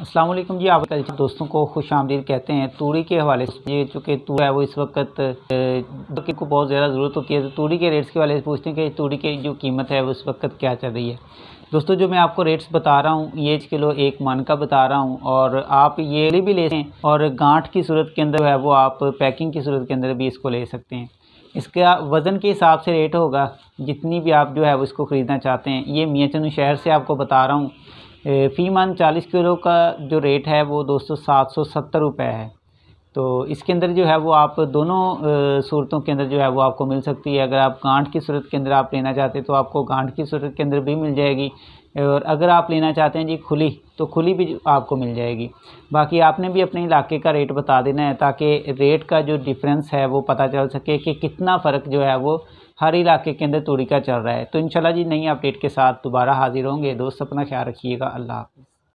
असलम जी आप दोस्तों को खुश आमदीद कहते हैं तूड़ी के हवाले से चूँकि तूड़ा है वो इस वक्त को बहुत ज़्यादा ज़रूरत होती है तो तूड़ी के रेट्स के हवाले से पूछते हैं कि तूड़ी की जो कीमत है वो इस वक्त क्या चल रही है दोस्तों जो मैं आपको रेट्स बता रहा हूँ ये किलो एक मन का बता रहा हूँ और आप ये भी ले सकते हैं और गांठ की सूरत के अंदर है वो आप पैकिंग की सूरत के अंदर भी इसको ले सकते हैं इसका वज़न के हिसाब से रेट होगा जितनी भी आप जो है वो इसको ख़रीदना चाहते हैं ये मियाँ शहर से आपको बता रहा हूँ फ़ीमान चालीस किलो का जो रेट है वो दोस्तों सात सौ सत्तर रुपये है तो इसके अंदर जो है वो आप दोनों सूरतों के अंदर जो है वो आपको मिल सकती है अगर आप गांठ की सूरत के अंदर आप लेना चाहते हैं तो आपको गांठ की सूरत के अंदर भी मिल जाएगी और अगर आप लेना चाहते हैं जी खुली तो खुली भी आपको मिल जाएगी बाकी आपने भी अपने इलाके का रेट बता देना है ताकि रेट का जो डिफरेंस है वो पता चल सके कि कितना फ़र्क जो है वो हर इलाके के अंदर का चल रहा है तो इन जी नई अपडेट के साथ दोबारा हाजिर होंगे दोस्त अपना ख्याल रखिएगा अल्लाह